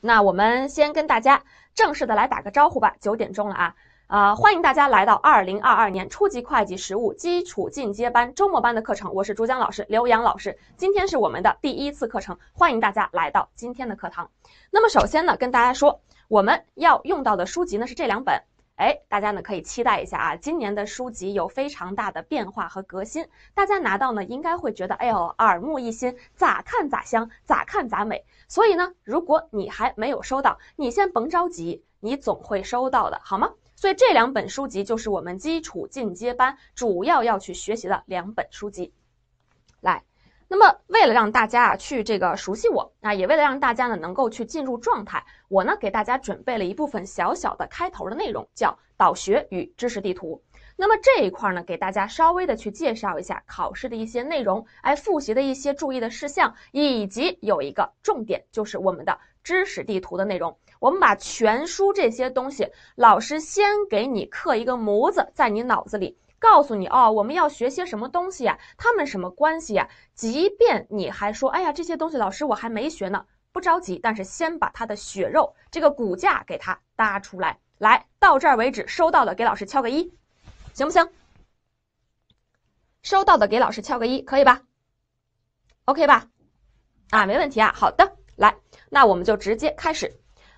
那我们先跟大家正式的来打个招呼吧，九点钟了啊，啊欢迎大家来到二零二二年初级会计实务基础进阶班周末班的课程，我是主讲老师刘洋老师，今天是我们的第一次课程，欢迎大家来到今天的课堂。那么首先呢，跟大家说我们要用到的书籍呢是这两本。哎，大家呢可以期待一下啊！今年的书籍有非常大的变化和革新，大家拿到呢应该会觉得哎呦耳目一新，咋看咋香，咋看咋美。所以呢，如果你还没有收到，你先甭着急，你总会收到的，好吗？所以这两本书籍就是我们基础进阶班主要要去学习的两本书籍，来。那么，为了让大家啊去这个熟悉我啊，也为了让大家呢能够去进入状态，我呢给大家准备了一部分小小的开头的内容，叫导学与知识地图。那么这一块呢，给大家稍微的去介绍一下考试的一些内容，哎，复习的一些注意的事项，以及有一个重点，就是我们的知识地图的内容。我们把全书这些东西，老师先给你刻一个模子在你脑子里。告诉你哦，我们要学些什么东西呀？他们什么关系呀？即便你还说，哎呀，这些东西老师我还没学呢，不着急，但是先把他的血肉这个骨架给他搭出来，来到这儿为止。收到的给老师敲个一，行不行？收到的给老师敲个一，可以吧？OK 吧？啊，没问题啊。好的，来，那我们就直接开始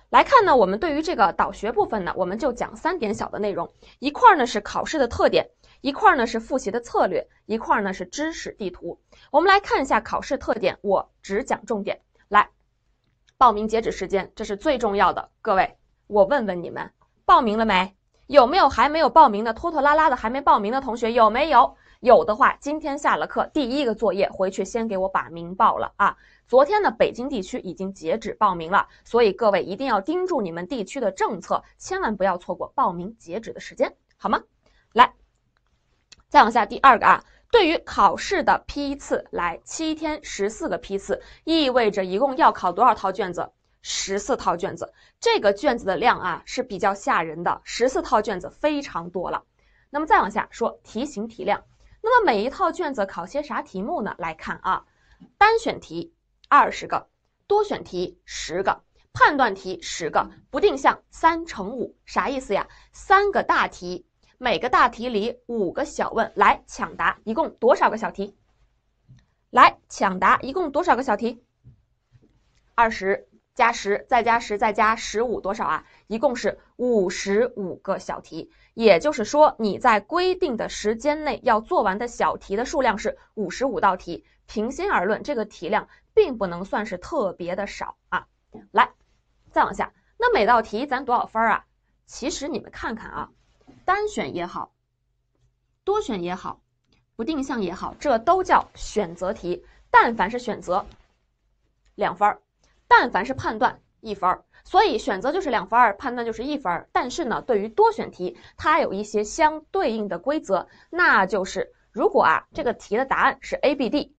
来看呢。我们对于这个导学部分呢，我们就讲三点小的内容。一块儿呢是考试的特点。一块儿呢是复习的策略，一块儿呢是知识地图。我们来看一下考试特点，我只讲重点。来，报名截止时间，这是最重要的。各位，我问问你们，报名了没有？没有还没有报名的，拖拖拉拉的还没报名的同学有没有？有的话，今天下了课，第一个作业回去先给我把名报了啊。昨天呢，北京地区已经截止报名了，所以各位一定要盯住你们地区的政策，千万不要错过报名截止的时间，好吗？来。再往下，第二个啊，对于考试的批次来，七天十四个批次，意味着一共要考多少套卷子？十四套卷子，这个卷子的量啊是比较吓人的，十四套卷子非常多了。那么再往下说题型题量，那么每一套卷子考些啥题目呢？来看啊，单选题二十个，多选题十个，判断题十个，不定向三乘五，啥意思呀？三个大题。每个大题里五个小问，来抢答，一共多少个小题？来抢答，一共多少个小题？二十加十再加十再加十五，多少啊？一共是五十五个小题。也就是说，你在规定的时间内要做完的小题的数量是五十五道题。平心而论，这个题量并不能算是特别的少啊。来，再往下，那每道题咱多少分啊？其实你们看看啊。单选也好，多选也好，不定向也好，这都叫选择题。但凡是选择，两分儿；但凡是判断，一分儿。所以选择就是两分儿，判断就是一分儿。但是呢，对于多选题，它有一些相对应的规则，那就是如果啊，这个题的答案是 A、B、D，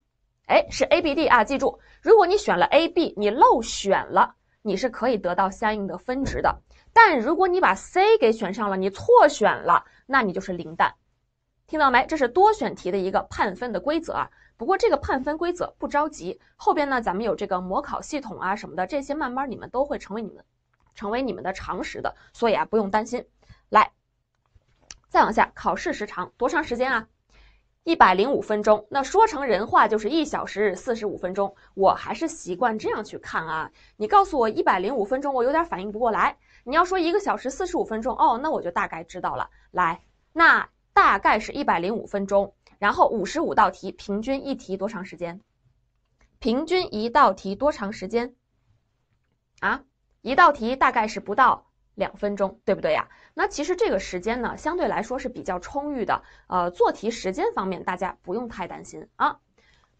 哎，是 A、B、D 啊，记住，如果你选了 A、B，你漏选了，你是可以得到相应的分值的。但如果你把 C 给选上了，你错选了，那你就是零蛋，听到没？这是多选题的一个判分的规则啊。不过这个判分规则不着急，后边呢咱们有这个模考系统啊什么的，这些慢慢你们都会成为你们成为你们的常识的，所以啊不用担心。来，再往下，考试时长多长时间啊？一百零五分钟，那说成人话就是一小时四十五分钟。我还是习惯这样去看啊。你告诉我一百零五分钟，我有点反应不过来。你要说一个小时四十五分钟哦，那我就大概知道了。来，那大概是一百零五分钟，然后五十五道题，平均一题多长时间？平均一道题多长时间？啊，一道题大概是不到两分钟，对不对呀？那其实这个时间呢，相对来说是比较充裕的。呃，做题时间方面，大家不用太担心啊。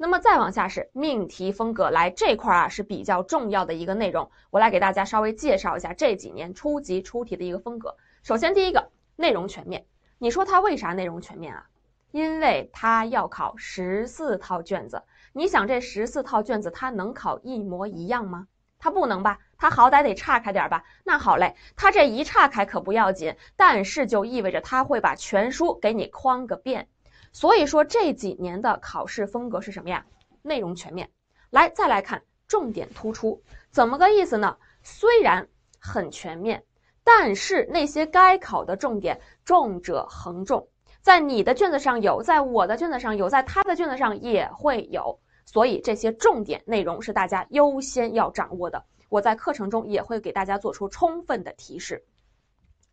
那么再往下是命题风格，来这块啊是比较重要的一个内容，我来给大家稍微介绍一下这几年初级出题的一个风格。首先第一个，内容全面。你说它为啥内容全面啊？因为它要考十四套卷子，你想这十四套卷子它能考一模一样吗？它不能吧？它好歹得岔开点吧？那好嘞，它这一岔开可不要紧，但是就意味着它会把全书给你框个遍。所以说这几年的考试风格是什么呀？内容全面，来再来看重点突出，怎么个意思呢？虽然很全面，但是那些该考的重点重者恒重，在你的卷子上有，在我的卷子上有，在他的卷子上也会有，所以这些重点内容是大家优先要掌握的。我在课程中也会给大家做出充分的提示。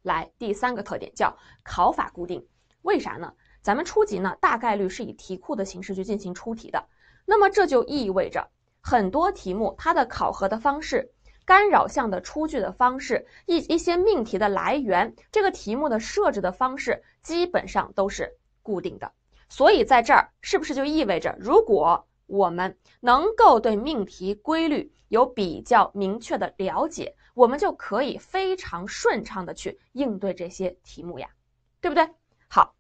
来，第三个特点叫考法固定，为啥呢？咱们初级呢，大概率是以题库的形式去进行出题的。那么这就意味着很多题目它的考核的方式、干扰项的出具的方式、一一些命题的来源、这个题目的设置的方式，基本上都是固定的。所以在这儿是不是就意味着，如果我们能够对命题规律有比较明确的了解，我们就可以非常顺畅的去应对这些题目呀？对不对？好。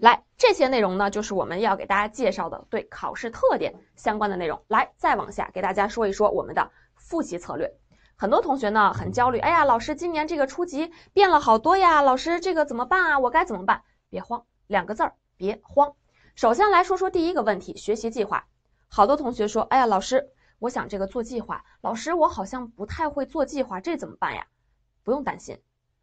来，这些内容呢，就是我们要给大家介绍的对考试特点相关的内容。来，再往下给大家说一说我们的复习策略。很多同学呢很焦虑，哎呀，老师，今年这个初级变了好多呀，老师这个怎么办啊？我该怎么办？别慌，两个字儿，别慌。首先来说说第一个问题，学习计划。好多同学说，哎呀，老师，我想这个做计划，老师我好像不太会做计划，这怎么办呀？不用担心，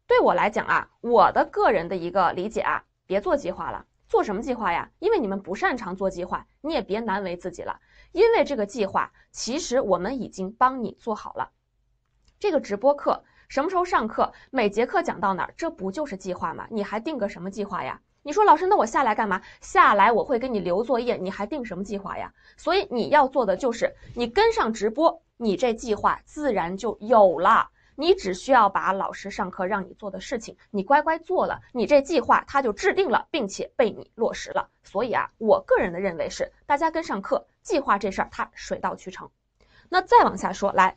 对我来讲啊，我的个人的一个理解啊。别做计划了，做什么计划呀？因为你们不擅长做计划，你也别难为自己了。因为这个计划，其实我们已经帮你做好了。这个直播课什么时候上课？每节课讲到哪儿？这不就是计划吗？你还定个什么计划呀？你说老师，那我下来干嘛？下来我会给你留作业，你还定什么计划呀？所以你要做的就是你跟上直播，你这计划自然就有了。你只需要把老师上课让你做的事情，你乖乖做了，你这计划他就制定了，并且被你落实了。所以啊，我个人的认为是，大家跟上课计划这事儿，它水到渠成。那再往下说，来，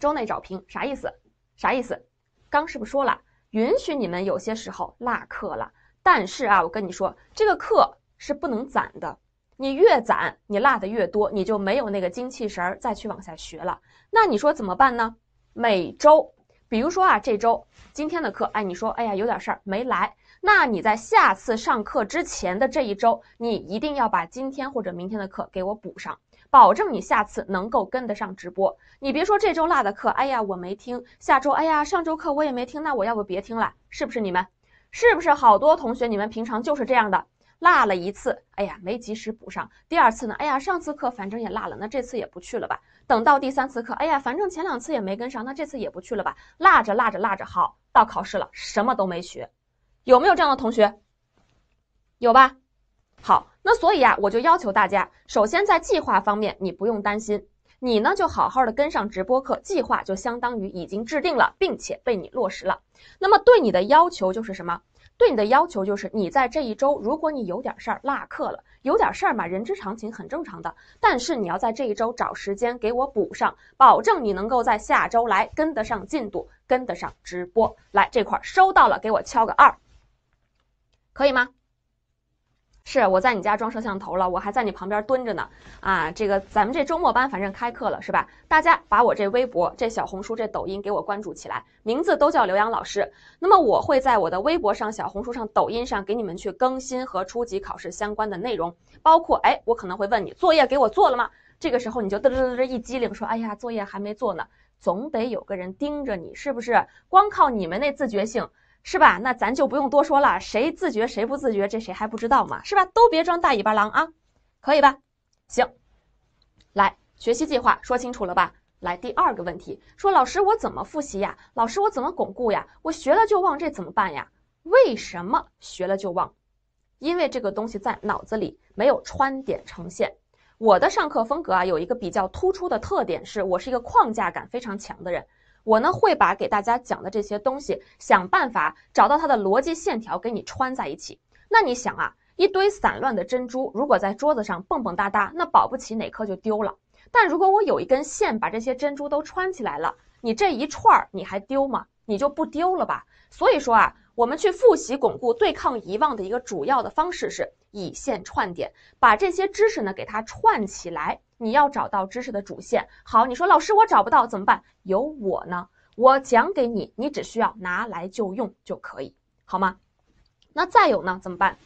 周内找平啥意思？啥意思？刚是不是说了，允许你们有些时候落课了，但是啊，我跟你说，这个课是不能攒的。你越攒，你落的越多，你就没有那个精气神儿再去往下学了。那你说怎么办呢？每周，比如说啊，这周今天的课，哎，你说，哎呀，有点事儿没来，那你在下次上课之前的这一周，你一定要把今天或者明天的课给我补上，保证你下次能够跟得上直播。你别说这周落的课，哎呀，我没听；下周，哎呀，上周课我也没听，那我要不别听了，是不是？你们，是不是好多同学？你们平常就是这样的，落了一次，哎呀，没及时补上；第二次呢，哎呀，上次课反正也落了，那这次也不去了吧？等到第三次课，哎呀，反正前两次也没跟上，那这次也不去了吧？落着落着落着，好，到考试了，什么都没学，有没有这样的同学？有吧？好，那所以啊，我就要求大家，首先在计划方面你不用担心，你呢就好好的跟上直播课，计划就相当于已经制定了，并且被你落实了。那么对你的要求就是什么？对你的要求就是你在这一周，如果你有点事儿落课了。有点事儿嘛，人之常情，很正常的。但是你要在这一周找时间给我补上，保证你能够在下周来跟得上进度，跟得上直播。来，这块儿收到了，给我敲个二，可以吗？是我在你家装摄像头了，我还在你旁边蹲着呢。啊，这个咱们这周末班反正开课了，是吧？大家把我这微博、这小红书、这抖音给我关注起来，名字都叫刘洋老师。那么我会在我的微博上、小红书上、抖音上给你们去更新和初级考试相关的内容，包括哎，我可能会问你作业给我做了吗？这个时候你就嘚嘚嘚嘚一机灵说，哎呀，作业还没做呢，总得有个人盯着你，是不是？光靠你们那自觉性。是吧？那咱就不用多说了，谁自觉谁不自觉，这谁还不知道吗？是吧？都别装大尾巴狼啊，可以吧？行，来学习计划说清楚了吧？来第二个问题，说老师我怎么复习呀？老师我怎么巩固呀？我学了就忘，这怎么办呀？为什么学了就忘？因为这个东西在脑子里没有穿点呈现。我的上课风格啊，有一个比较突出的特点，是我是一个框架感非常强的人。我呢会把给大家讲的这些东西，想办法找到它的逻辑线条，给你穿在一起。那你想啊，一堆散乱的珍珠，如果在桌子上蹦蹦哒哒，那保不齐哪颗就丢了。但如果我有一根线把这些珍珠都穿起来了，你这一串儿你还丢吗？你就不丢了吧？所以说啊，我们去复习巩固、对抗遗忘的一个主要的方式是以线串点，把这些知识呢给它串起来。你要找到知识的主线。好，你说老师我找不到怎么办？有我呢，我讲给你，你只需要拿来就用就可以，好吗？那再有呢？怎么办？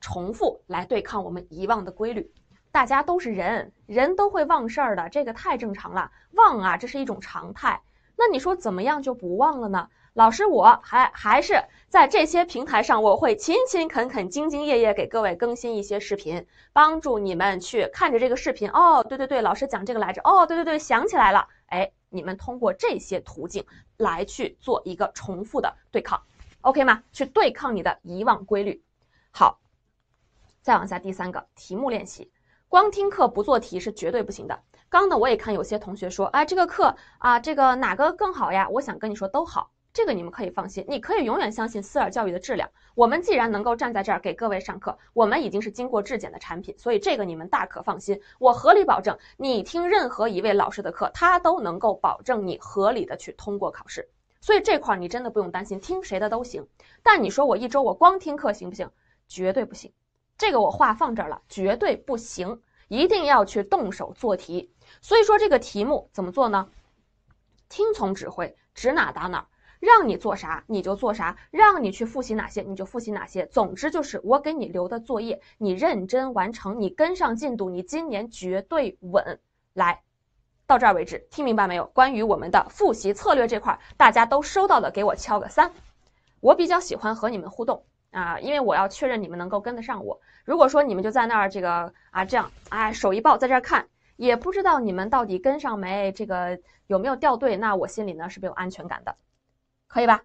重复来对抗我们遗忘的规律。大家都是人，人都会忘事儿的，这个太正常了，忘啊，这是一种常态。那你说怎么样就不忘了呢？老师，我还还是在这些平台上，我会勤勤恳恳、兢兢业业给各位更新一些视频，帮助你们去看着这个视频。哦，对对对，老师讲这个来着。哦，对对对，想起来了。哎，你们通过这些途径来去做一个重复的对抗，OK 吗？去对抗你的遗忘规律。好，再往下第三个题目练习，光听课不做题是绝对不行的。刚呢，我也看有些同学说，哎，这个课啊，这个哪个更好呀？我想跟你说，都好。这个你们可以放心，你可以永远相信思尔教育的质量。我们既然能够站在这儿给各位上课，我们已经是经过质检的产品，所以这个你们大可放心。我合理保证，你听任何一位老师的课，他都能够保证你合理的去通过考试。所以这块儿你真的不用担心，听谁的都行。但你说我一周我光听课行不行？绝对不行。这个我话放这儿了，绝对不行，一定要去动手做题。所以说这个题目怎么做呢？听从指挥，指哪打哪。让你做啥你就做啥，让你去复习哪些你就复习哪些。总之就是我给你留的作业，你认真完成，你跟上进度，你今年绝对稳。来到这儿为止，听明白没有？关于我们的复习策略这块，大家都收到的，给我敲个三。我比较喜欢和你们互动啊，因为我要确认你们能够跟得上我。如果说你们就在那儿这个啊这样，哎手一抱在这儿看，也不知道你们到底跟上没，这个有没有掉队，那我心里呢是没有安全感的。可以吧？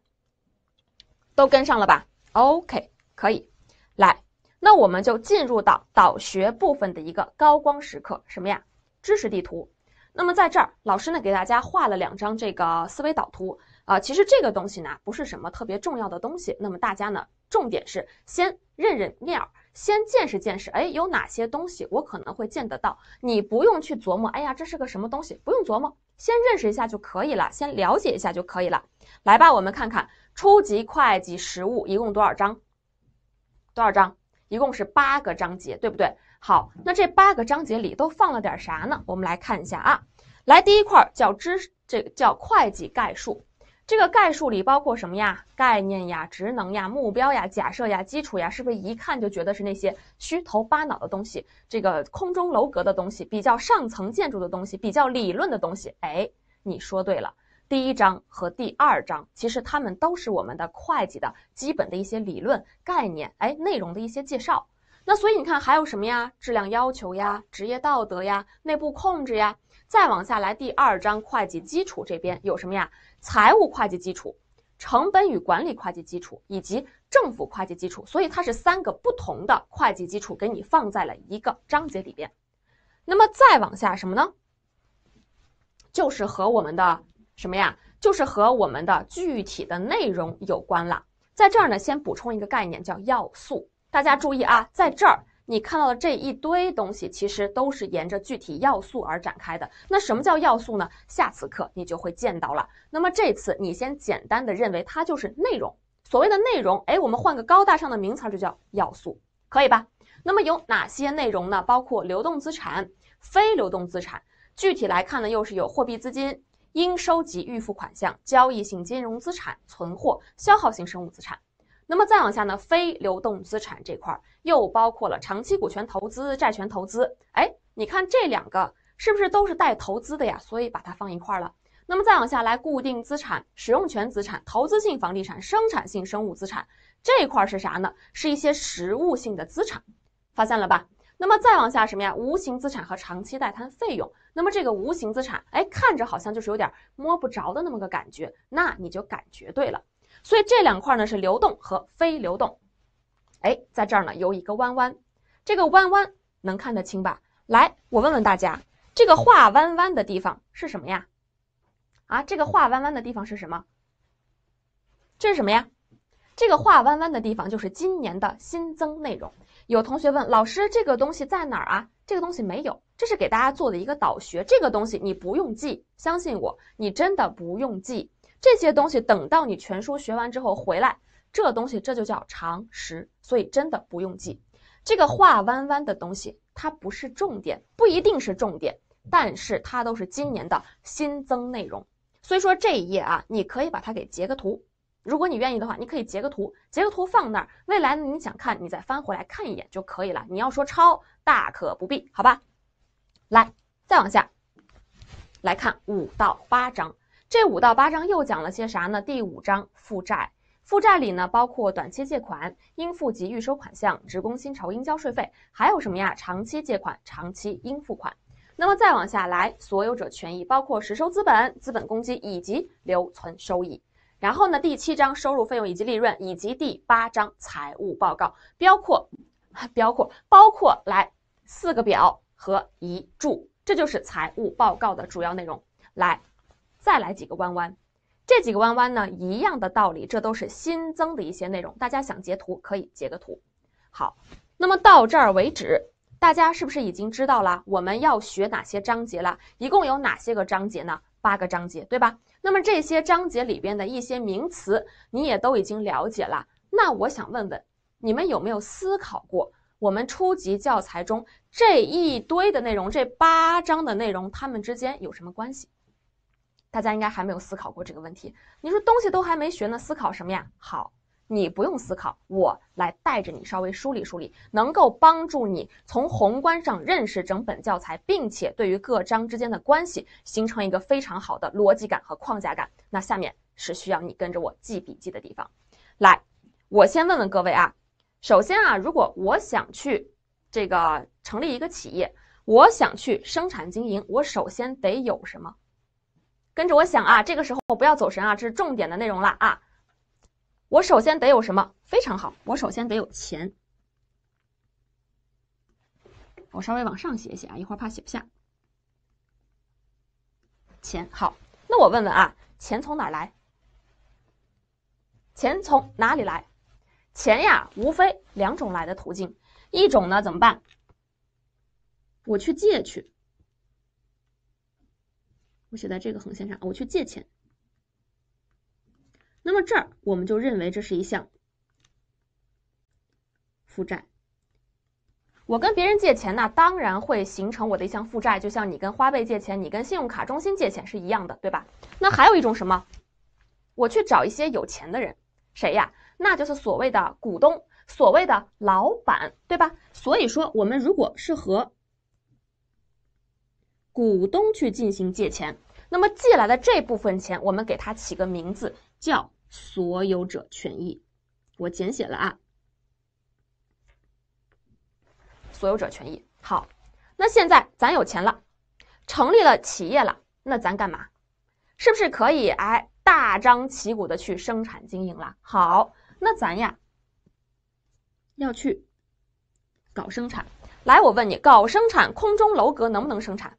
都跟上了吧？OK，可以。来，那我们就进入到导学部分的一个高光时刻，什么呀？知识地图。那么在这儿，老师呢给大家画了两张这个思维导图啊。其实这个东西呢不是什么特别重要的东西。那么大家呢，重点是先认认面儿，先见识见识，哎，有哪些东西我可能会见得到？你不用去琢磨，哎呀，这是个什么东西？不用琢磨。先认识一下就可以了，先了解一下就可以了。来吧，我们看看初级会计实务一共多少章？多少章？一共是八个章节，对不对？好，那这八个章节里都放了点啥呢？我们来看一下啊。来，第一块叫知，这叫会计概述。这个概述里包括什么呀？概念呀、职能呀、目标呀、假设呀、基础呀，是不是一看就觉得是那些虚头巴脑的东西？这个空中楼阁的东西，比较上层建筑的东西，比较理论的东西？哎，你说对了。第一章和第二章其实他们都是我们的会计的基本的一些理论概念，哎，内容的一些介绍。那所以你看还有什么呀？质量要求呀、职业道德呀、内部控制呀。再往下来，第二章会计基础这边有什么呀？财务会计基础、成本与管理会计基础以及政府会计基础，所以它是三个不同的会计基础给你放在了一个章节里边。那么再往下什么呢？就是和我们的什么呀？就是和我们的具体的内容有关了。在这儿呢，先补充一个概念，叫要素。大家注意啊，在这儿。你看到的这一堆东西，其实都是沿着具体要素而展开的。那什么叫要素呢？下次课你就会见到了。那么这次你先简单的认为它就是内容。所谓的内容，哎，我们换个高大上的名词，就叫要素，可以吧？那么有哪些内容呢？包括流动资产、非流动资产。具体来看呢，又是有货币资金、应收及预付款项、交易性金融资产、存货、消耗性生物资产。那么再往下呢？非流动资产这块儿又包括了长期股权投资、债权投资。哎，你看这两个是不是都是带投资的呀？所以把它放一块儿了。那么再往下来，固定资产、使用权资产、投资性房地产、生产性生物资产这一块是啥呢？是一些实物性的资产，发现了吧？那么再往下什么呀？无形资产和长期待摊费用。那么这个无形资产，哎，看着好像就是有点摸不着的那么个感觉，那你就感觉对了。所以这两块呢是流动和非流动，哎，在这儿呢有一个弯弯，这个弯弯能看得清吧？来，我问问大家，这个画弯弯的地方是什么呀？啊，这个画弯弯的地方是什么？这是什么呀？这个画弯弯的地方就是今年的新增内容。有同学问老师，这个东西在哪儿啊？这个东西没有，这是给大家做的一个导学，这个东西你不用记，相信我，你真的不用记。这些东西等到你全书学完之后回来，这东西这就叫常识，所以真的不用记。这个画弯弯的东西，它不是重点，不一定是重点，但是它都是今年的新增内容。所以说这一页啊，你可以把它给截个图，如果你愿意的话，你可以截个图，截个图放那儿。未来呢，你想看你再翻回来看一眼就可以了。你要说抄，大可不必，好吧？来，再往下来看五到八章。这五到八章又讲了些啥呢？第五章负债，负债里呢包括短期借款、应付及预收款项、职工薪酬、应交税费，还有什么呀？长期借款、长期应付款。那么再往下来，所有者权益包括实收资本、资本公积以及留存收益。然后呢，第七章收入、费用以及利润，以及第八章财务报告，包括包括包括来四个表和一注，这就是财务报告的主要内容。来。再来几个弯弯，这几个弯弯呢，一样的道理，这都是新增的一些内容。大家想截图可以截个图。好，那么到这儿为止，大家是不是已经知道了我们要学哪些章节了？一共有哪些个章节呢？八个章节，对吧？那么这些章节里边的一些名词，你也都已经了解了。那我想问问你们有没有思考过，我们初级教材中这一堆的内容，这八章的内容，它们之间有什么关系？大家应该还没有思考过这个问题。你说东西都还没学呢，思考什么呀？好，你不用思考，我来带着你稍微梳理梳理，能够帮助你从宏观上认识整本教材，并且对于各章之间的关系形成一个非常好的逻辑感和框架感。那下面是需要你跟着我记笔记的地方。来，我先问问各位啊，首先啊，如果我想去这个成立一个企业，我想去生产经营，我首先得有什么？跟着我想啊，这个时候我不要走神啊，这是重点的内容了啊。我首先得有什么？非常好，我首先得有钱。我稍微往上写一写啊，一会儿怕写不下。钱好，那我问问啊，钱从哪来？钱从哪里来？钱呀，无非两种来的途径，一种呢怎么办？我去借去。我写在这个横线上，我去借钱。那么这儿我们就认为这是一项负债。我跟别人借钱呢，当然会形成我的一项负债，就像你跟花呗借钱，你跟信用卡中心借钱是一样的，对吧？那还有一种什么？我去找一些有钱的人，谁呀？那就是所谓的股东，所谓的老板，对吧？所以说，我们如果是和股东去进行借钱。那么借来的这部分钱，我们给它起个名字叫所有者权益，我简写了啊。所有者权益。好，那现在咱有钱了，成立了企业了，那咱干嘛？是不是可以哎大张旗鼓的去生产经营了？好，那咱呀要去搞生产。来，我问你，搞生产，空中楼阁能不能生产？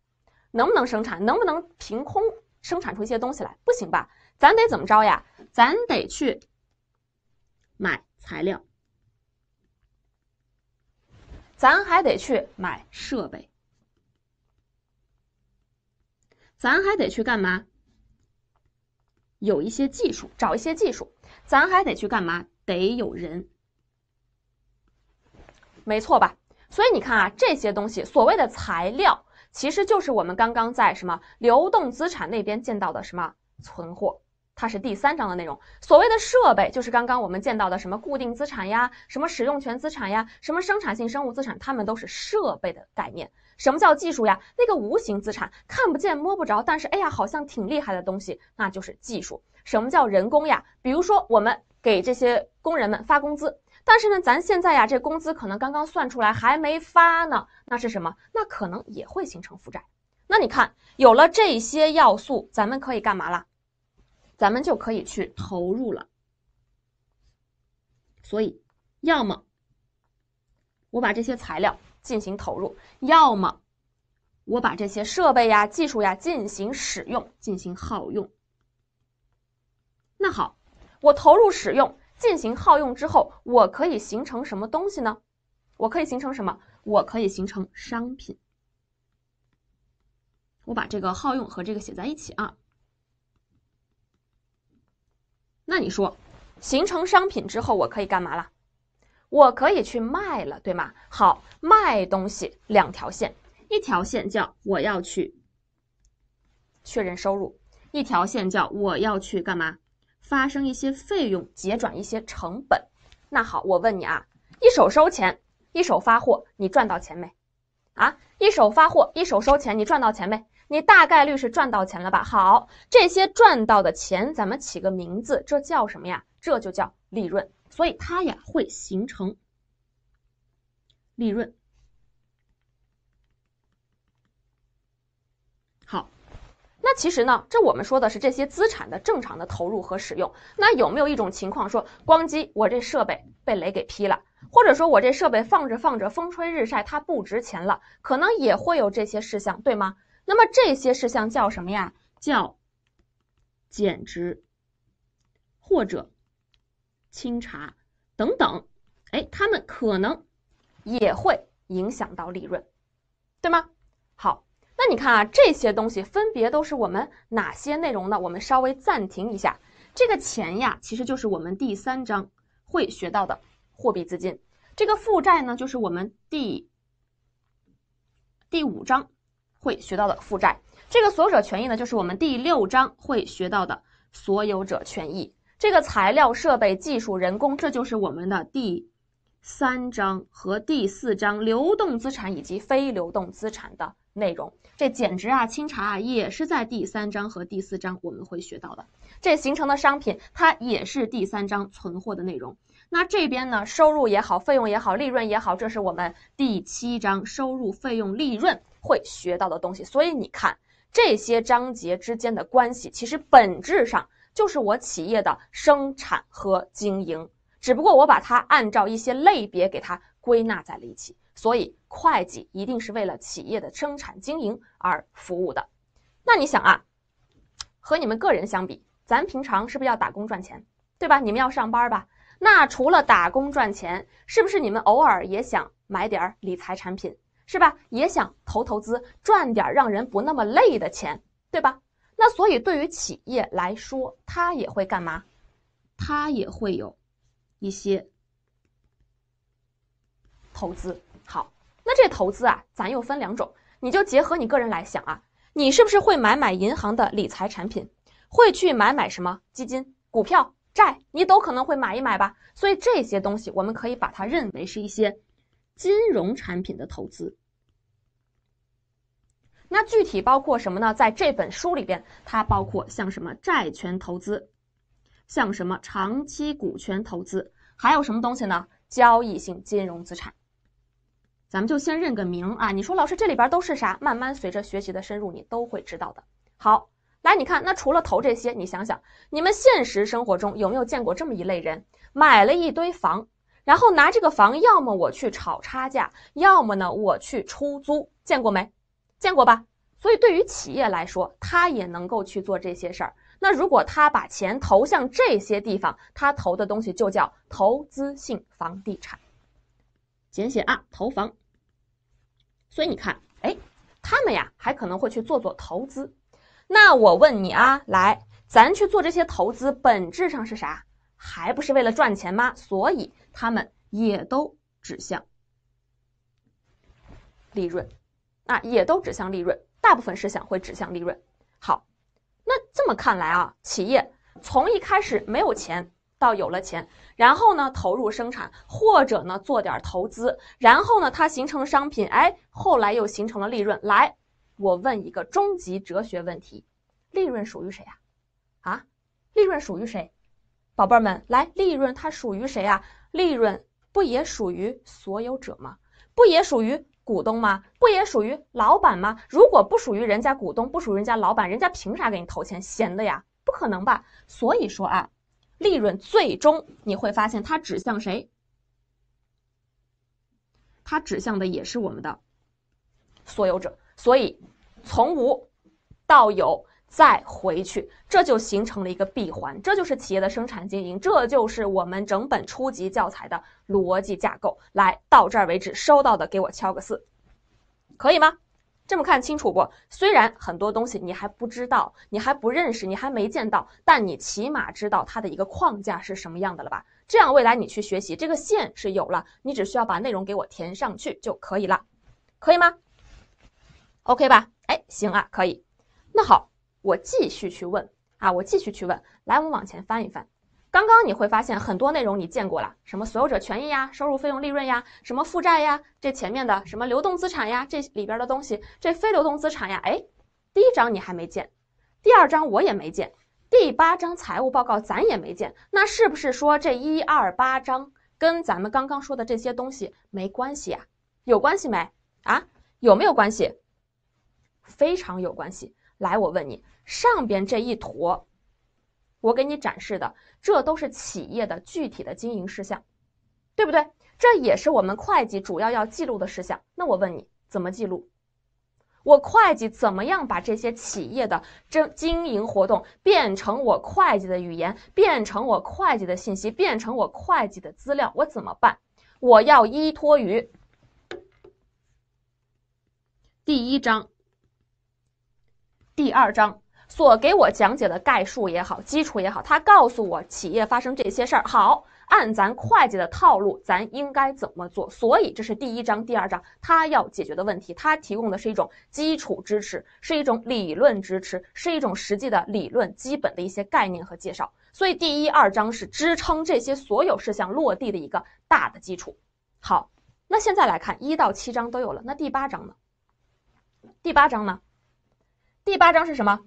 能不能生产？能不能凭空生产出一些东西来？不行吧，咱得怎么着呀？咱得去买材料，咱还得去买设备，咱还得去干嘛？有一些技术，找一些技术，咱还得去干嘛？得有人，没错吧？所以你看啊，这些东西所谓的材料。其实就是我们刚刚在什么流动资产那边见到的什么存货，它是第三章的内容。所谓的设备，就是刚刚我们见到的什么固定资产呀，什么使用权资产呀，什么生产性生物资产，它们都是设备的概念。什么叫技术呀？那个无形资产，看不见摸不着，但是哎呀，好像挺厉害的东西，那就是技术。什么叫人工呀？比如说我们给这些工人们发工资。但是呢，咱现在呀，这工资可能刚刚算出来还没发呢，那是什么？那可能也会形成负债。那你看，有了这些要素，咱们可以干嘛了？咱们就可以去投入了。所以，要么我把这些材料进行投入，要么我把这些设备呀、技术呀进行使用、进行耗用。那好，我投入使用。进行耗用之后，我可以形成什么东西呢？我可以形成什么？我可以形成商品。我把这个耗用和这个写在一起啊。那你说，形成商品之后，我可以干嘛了？我可以去卖了，对吗？好，卖东西两条线，一条线叫我要去确认收入，一条线叫我要去干嘛？发生一些费用，结转一些成本。那好，我问你啊，一手收钱，一手发货，你赚到钱没？啊，一手发货，一手收钱，你赚到钱没？你大概率是赚到钱了吧？好，这些赚到的钱，咱们起个名字，这叫什么呀？这就叫利润，所以它呀会形成利润。那其实呢，这我们说的是这些资产的正常的投入和使用。那有没有一种情况说，光机我这设备被雷给劈了，或者说我这设备放着放着风吹日晒它不值钱了，可能也会有这些事项，对吗？那么这些事项叫什么呀？叫减值，或者清查等等。哎，他们可能也会影响到利润，对吗？好。你看啊，这些东西分别都是我们哪些内容呢？我们稍微暂停一下。这个钱呀，其实就是我们第三章会学到的货币资金；这个负债呢，就是我们第第五章会学到的负债；这个所有者权益呢，就是我们第六章会学到的所有者权益；这个材料、设备、技术、人工，这就是我们的第三章和第四章流动资产以及非流动资产的。内容，这简直啊，清查啊，也是在第三章和第四章我们会学到的。这形成的商品，它也是第三章存货的内容。那这边呢，收入也好，费用也好，利润也好，这是我们第七章收入、费用、利润会学到的东西。所以你看这些章节之间的关系，其实本质上就是我企业的生产和经营，只不过我把它按照一些类别给它归纳在了一起。所以。会计一定是为了企业的生产经营而服务的，那你想啊，和你们个人相比，咱平常是不是要打工赚钱，对吧？你们要上班吧？那除了打工赚钱，是不是你们偶尔也想买点理财产品，是吧？也想投投资，赚点让人不那么累的钱，对吧？那所以对于企业来说，它也会干嘛？它也会有一些投资。好。那这投资啊，咱又分两种，你就结合你个人来想啊，你是不是会买买银行的理财产品，会去买买什么基金、股票、债，你都可能会买一买吧。所以这些东西我们可以把它认为是一些金融产品的投资。那具体包括什么呢？在这本书里边，它包括像什么债权投资，像什么长期股权投资，还有什么东西呢？交易性金融资产。咱们就先认个名啊！你说老师这里边都是啥？慢慢随着学习的深入，你都会知道的。好，来，你看，那除了投这些，你想想，你们现实生活中有没有见过这么一类人，买了一堆房，然后拿这个房，要么我去炒差价，要么呢我去出租，见过没？见过吧？所以对于企业来说，他也能够去做这些事儿。那如果他把钱投向这些地方，他投的东西就叫投资性房地产。减写啊，投房，所以你看，哎，他们呀还可能会去做做投资，那我问你啊，来，咱去做这些投资，本质上是啥？还不是为了赚钱吗？所以他们也都指向利润，啊，也都指向利润，大部分是想会指向利润。好，那这么看来啊，企业从一开始没有钱。到有了钱，然后呢，投入生产，或者呢，做点投资，然后呢，它形成商品，哎，后来又形成了利润。来，我问一个终极哲学问题：利润属于谁呀？啊，利润属于谁？宝贝儿们，来，利润它属于谁呀？利润不也属于所有者吗？不也属于股东吗？不也属于老板吗？如果不属于人家股东，不属于人家老板，人家凭啥给你投钱？闲的呀？不可能吧？所以说啊。利润最终你会发现，它指向谁？它指向的也是我们的所有者。所以，从无到有再回去，这就形成了一个闭环。这就是企业的生产经营，这就是我们整本初级教材的逻辑架构。来到这儿为止，收到的给我敲个四，可以吗？这么看清楚不？虽然很多东西你还不知道，你还不认识，你还没见到，但你起码知道它的一个框架是什么样的了吧？这样未来你去学习，这个线是有了，你只需要把内容给我填上去就可以了，可以吗？OK 吧？哎，行啊，可以。那好，我继续去问啊，我继续去问。来，我们往前翻一翻。刚刚你会发现很多内容你见过了，什么所有者权益呀、收入、费用、利润呀，什么负债呀，这前面的什么流动资产呀，这里边的东西，这非流动资产呀，哎，第一章你还没见，第二章我也没见，第八章财务报告咱也没见，那是不是说这一二八章跟咱们刚刚说的这些东西没关系啊？有关系没啊？有没有关系？非常有关系。来，我问你，上边这一坨。我给你展示的，这都是企业的具体的经营事项，对不对？这也是我们会计主要要记录的事项。那我问你，怎么记录？我会计怎么样把这些企业的这经营活动变成我会计的语言，变成我会计的信息，变成我会计的资料？我怎么办？我要依托于第一章、第二章。所给我讲解的概述也好，基础也好，他告诉我企业发生这些事儿，好，按咱会计的套路，咱应该怎么做？所以这是第一章、第二章他要解决的问题，他提供的是一种基础支持，是一种理论支持，是一种实际的理论基本的一些概念和介绍。所以第一、二章是支撑这些所有事项落地的一个大的基础。好，那现在来看一到七章都有了，那第八章呢？第八章呢？第八章是什么？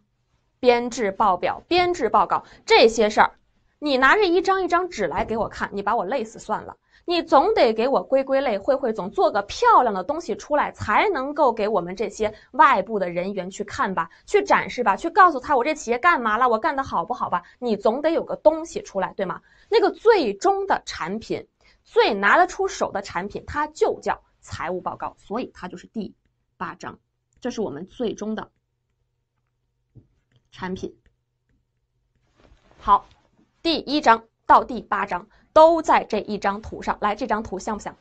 编制报表、编制报告这些事儿，你拿着一张一张纸来给我看，你把我累死算了。你总得给我归归类、汇汇总，做个漂亮的东西出来，才能够给我们这些外部的人员去看吧，去展示吧，去告诉他我这企业干嘛了，我干的好不好吧。你总得有个东西出来，对吗？那个最终的产品，最拿得出手的产品，它就叫财务报告，所以它就是第八章，这是我们最终的。产品，好，第一章到第八章都在这一张图上。来，这张图像不像，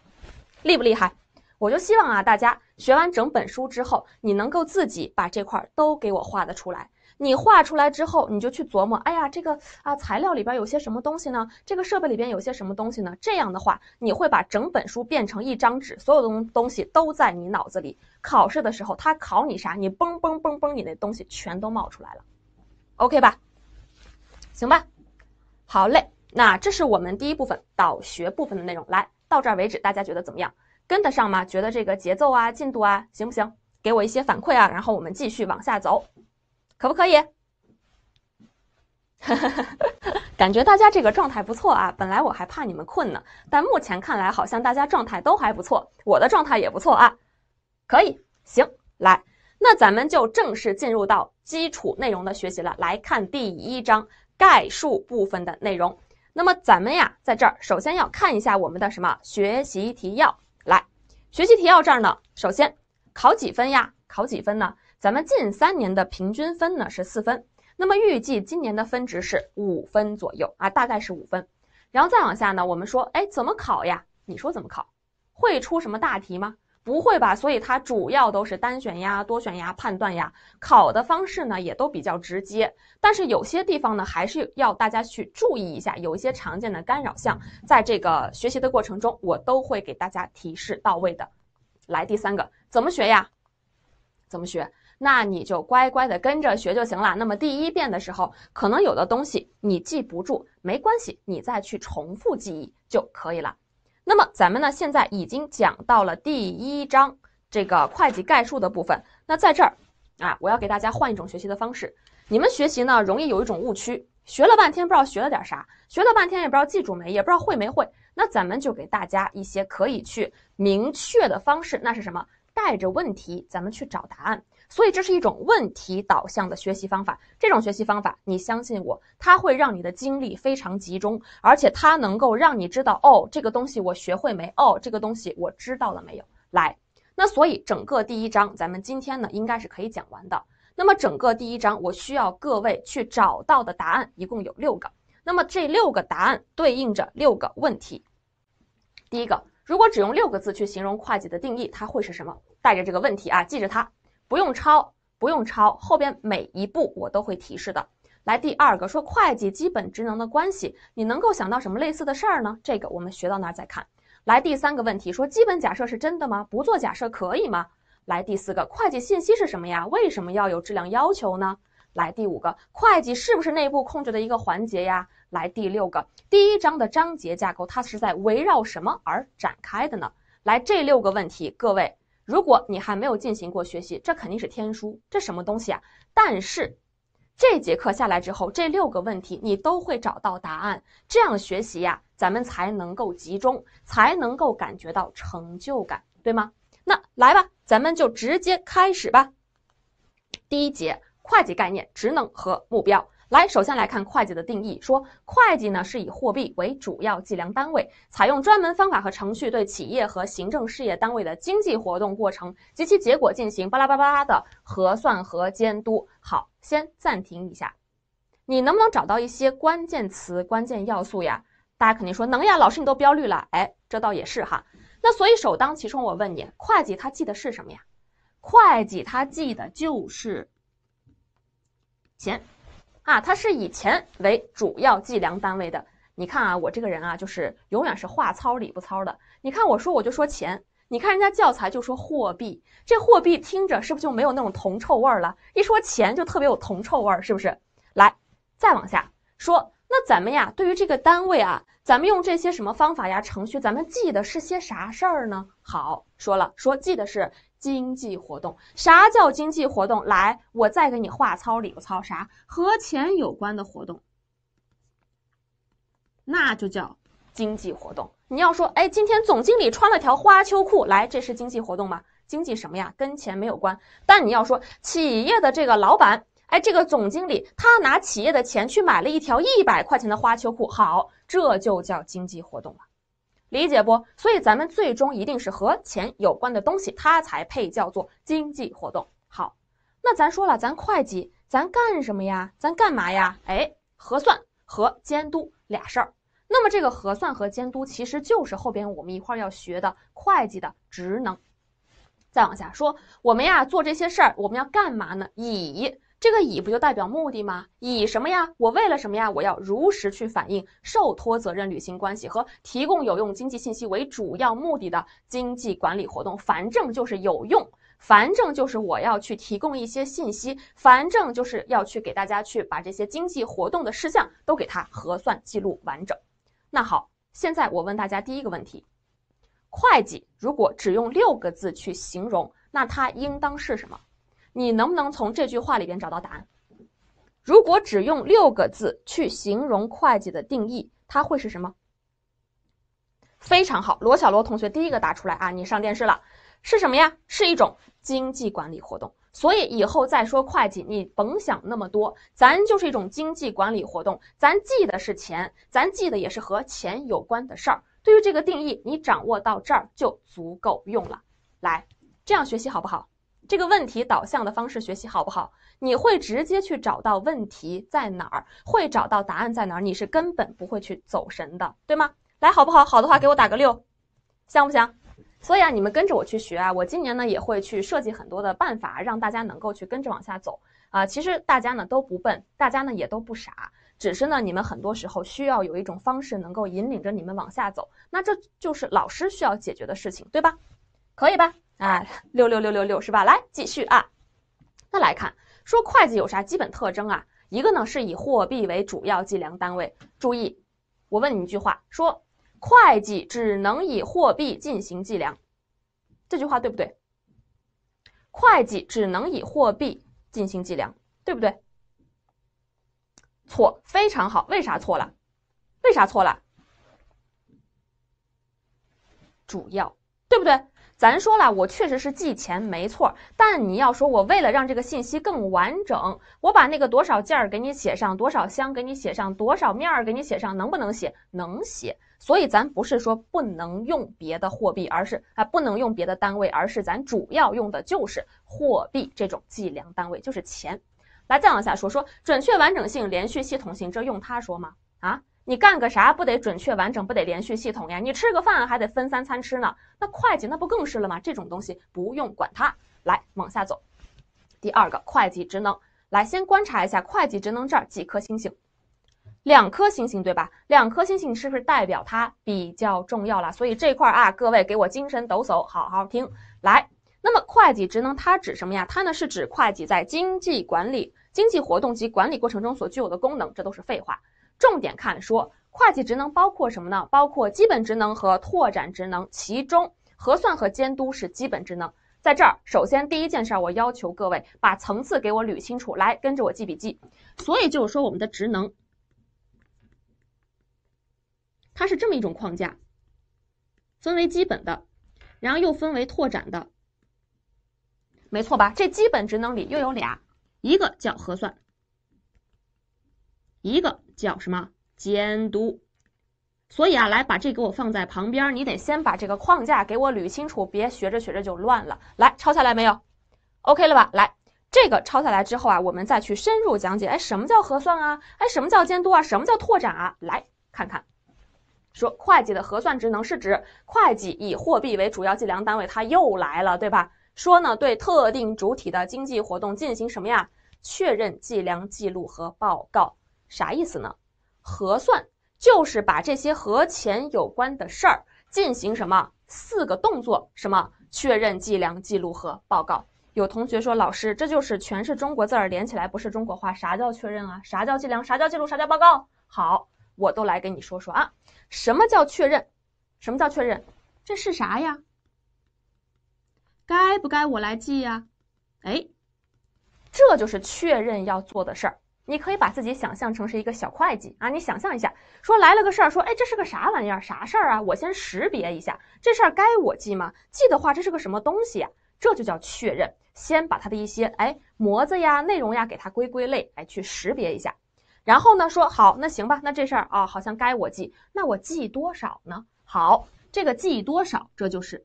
厉不厉害？我就希望啊，大家学完整本书之后，你能够自己把这块儿都给我画的出来。你画出来之后，你就去琢磨，哎呀，这个啊，材料里边有些什么东西呢？这个设备里边有些什么东西呢？这样的话，你会把整本书变成一张纸，所有东东西都在你脑子里。考试的时候，他考你啥，你嘣嘣嘣嘣，你那东西全都冒出来了。OK 吧，行吧，好嘞。那这是我们第一部分导学部分的内容，来到这儿为止，大家觉得怎么样？跟得上吗？觉得这个节奏啊、进度啊，行不行？给我一些反馈啊，然后我们继续往下走，可不可以？感觉大家这个状态不错啊，本来我还怕你们困呢，但目前看来好像大家状态都还不错，我的状态也不错啊，可以，行，来。那咱们就正式进入到基础内容的学习了。来看第一章概述部分的内容。那么咱们呀，在这儿首先要看一下我们的什么学习提要。来，学习提要这儿呢，首先考几分呀？考几分呢？咱们近三年的平均分呢是四分。那么预计今年的分值是五分左右啊，大概是五分。然后再往下呢，我们说，哎，怎么考呀？你说怎么考？会出什么大题吗？不会吧？所以它主要都是单选呀、多选呀、判断呀，考的方式呢也都比较直接。但是有些地方呢，还是要大家去注意一下，有一些常见的干扰项，在这个学习的过程中，我都会给大家提示到位的。来，第三个怎么学呀？怎么学？那你就乖乖的跟着学就行了。那么第一遍的时候，可能有的东西你记不住，没关系，你再去重复记忆就可以了。那么咱们呢，现在已经讲到了第一章这个会计概述的部分。那在这儿啊，我要给大家换一种学习的方式。你们学习呢，容易有一种误区，学了半天不知道学了点啥，学了半天也不知道记住没，也不知道会没会。那咱们就给大家一些可以去明确的方式，那是什么？带着问题，咱们去找答案。所以这是一种问题导向的学习方法。这种学习方法，你相信我，它会让你的精力非常集中，而且它能够让你知道哦，这个东西我学会没？哦，这个东西我知道了没有？来，那所以整个第一章，咱们今天呢应该是可以讲完的。那么整个第一章，我需要各位去找到的答案一共有六个。那么这六个答案对应着六个问题。第一个，如果只用六个字去形容会计的定义，它会是什么？带着这个问题啊，记着它。不用抄，不用抄，后边每一步我都会提示的。来，第二个说会计基本职能的关系，你能够想到什么类似的事儿呢？这个我们学到那儿再看。来，第三个问题说基本假设是真的吗？不做假设可以吗？来，第四个，会计信息是什么呀？为什么要有质量要求呢？来，第五个，会计是不是内部控制的一个环节呀？来，第六个，第一章的章节架构它是在围绕什么而展开的呢？来，这六个问题，各位。如果你还没有进行过学习，这肯定是天书，这什么东西啊？但是，这节课下来之后，这六个问题你都会找到答案。这样学习呀，咱们才能够集中，才能够感觉到成就感，对吗？那来吧，咱们就直接开始吧。第一节，会计概念、职能和目标。来，首先来看会计的定义，说会计呢是以货币为主要计量单位，采用专门方法和程序，对企业和行政事业单位的经济活动过程及其结果进行巴拉巴拉的核算和监督。好，先暂停一下，你能不能找到一些关键词、关键要素呀？大家肯定说能呀，老师你都标绿了。哎，这倒也是哈。那所以首当其冲，我问你，会计他记的是什么呀？会计他记的就是钱。啊，它是以钱为主要计量单位的。你看啊，我这个人啊，就是永远是话糙理不糙的。你看我说我就说钱，你看人家教材就说货币，这货币听着是不是就没有那种铜臭味儿了？一说钱就特别有铜臭味儿，是不是？来，再往下说，那咱们呀，对于这个单位啊，咱们用这些什么方法呀、程序，咱们记的是些啥事儿呢？好，说了，说记的是。经济活动，啥叫经济活动？来，我再给你画操里个操，啥和钱有关的活动，那就叫经济活动。你要说，哎，今天总经理穿了条花秋裤，来，这是经济活动吗？经济什么呀？跟钱没有关。但你要说，企业的这个老板，哎，这个总经理，他拿企业的钱去买了一条一百块钱的花秋裤，好，这就叫经济活动了。理解不？所以咱们最终一定是和钱有关的东西，它才配叫做经济活动。好，那咱说了，咱会计，咱干什么呀？咱干嘛呀？哎，核算和监督俩事儿。那么这个核算和监督，其实就是后边我们一块儿要学的会计的职能。再往下说，我们呀做这些事儿，我们要干嘛呢？以这个以不就代表目的吗？以什么呀？我为了什么呀？我要如实去反映受托责任履行关系和提供有用经济信息为主要目的的经济管理活动，反正就是有用，反正就是我要去提供一些信息，反正就是要去给大家去把这些经济活动的事项都给它核算记录完整。那好，现在我问大家第一个问题：会计如果只用六个字去形容，那它应当是什么？你能不能从这句话里边找到答案？如果只用六个字去形容会计的定义，它会是什么？非常好，罗小罗同学第一个答出来啊，你上电视了。是什么呀？是一种经济管理活动。所以以后再说会计，你甭想那么多，咱就是一种经济管理活动，咱记的是钱，咱记的也是和钱有关的事儿。对于这个定义，你掌握到这儿就足够用了。来，这样学习好不好？这个问题导向的方式学习好不好？你会直接去找到问题在哪儿，会找到答案在哪儿，你是根本不会去走神的，对吗？来好不好？好的话给我打个六，香不香？所以啊，你们跟着我去学啊，我今年呢也会去设计很多的办法，让大家能够去跟着往下走啊。其实大家呢都不笨，大家呢也都不傻，只是呢你们很多时候需要有一种方式能够引领着你们往下走，那这就是老师需要解决的事情，对吧？可以吧？啊，六六六六六是吧？来继续啊。那来看，说会计有啥基本特征啊？一个呢是以货币为主要计量单位。注意，我问你一句话：说会计只能以货币进行计量，这句话对不对？会计只能以货币进行计量，对不对？错，非常好。为啥错了？为啥错了？主要，对不对？咱说了，我确实是记钱，没错。但你要说，我为了让这个信息更完整，我把那个多少件儿给你写上，多少箱给你写上，多少面儿给你写上，能不能写？能写。所以咱不是说不能用别的货币，而是啊不能用别的单位，而是咱主要用的就是货币这种计量单位，就是钱。来，再往下说说准确完整性、连续系统性，这用它说吗？啊？你干个啥不得准确完整不得连续系统呀？你吃个饭还得分三餐吃呢，那会计那不更是了吗？这种东西不用管它，来往下走。第二个会计职能，来先观察一下会计职能这儿几颗星星，两颗星星对吧？两颗星星是不是代表它比较重要了？所以这块啊，各位给我精神抖擞，好好听来。那么会计职能它指什么呀？它呢是指会计在经济管理、经济活动及管理过程中所具有的功能，这都是废话。重点看说，会计职能包括什么呢？包括基本职能和拓展职能，其中核算和监督是基本职能。在这儿，首先第一件事，我要求各位把层次给我捋清楚，来跟着我记笔记。所以就是说，我们的职能，它是这么一种框架，分为基本的，然后又分为拓展的。没错吧？这基本职能里又有俩，一个叫核算。一个叫什么监督？所以啊，来把这给我放在旁边，你得先把这个框架给我捋清楚，别学着学着就乱了。来抄下来没有？OK 了吧？来，这个抄下来之后啊，我们再去深入讲解。哎，什么叫核算啊？哎，什么叫监督啊？什么叫拓展啊？来看看，说会计的核算职能是指会计以货币为主要计量单位，它又来了，对吧？说呢，对特定主体的经济活动进行什么呀？确认、计量、记录和报告。啥意思呢？核算就是把这些和钱有关的事儿进行什么四个动作，什么确认、计量、记录和报告。有同学说，老师，这就是全是中国字儿，连起来不是中国话？啥叫确认啊？啥叫计量？啥叫记录？啥叫报告？好，我都来给你说说啊。什么叫确认？什么叫确认？这是啥呀？该不该我来记呀？哎，这就是确认要做的事儿。你可以把自己想象成是一个小会计啊，你想象一下，说来了个事儿，说哎这是个啥玩意儿，啥事儿啊？我先识别一下，这事儿该我记吗？记的话，这是个什么东西呀？这就叫确认，先把它的一些哎模子呀、内容呀给它归归类，哎去识别一下，然后呢说好，那行吧，那这事儿啊好像该我记，那我记多少呢？好，这个记多少，这就是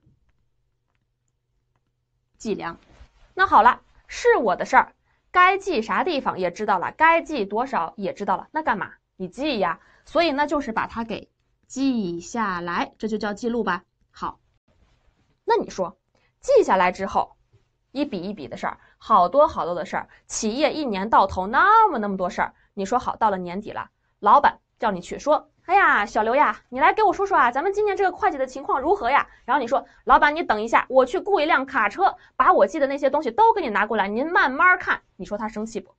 计量。那好了，是我的事儿。该记啥地方也知道了，该记多少也知道了，那干嘛？你记呀。所以呢，就是把它给记下来，这就叫记录吧。好，那你说，记下来之后，一笔一笔的事儿，好多好多的事儿，企业一年到头那么那么多事儿，你说好，到了年底了，老板叫你去说。哎呀，小刘呀，你来给我说说啊，咱们今年这个会计的情况如何呀？然后你说，老板，你等一下，我去雇一辆卡车，把我记的那些东西都给你拿过来，您慢慢看。你说他生气不？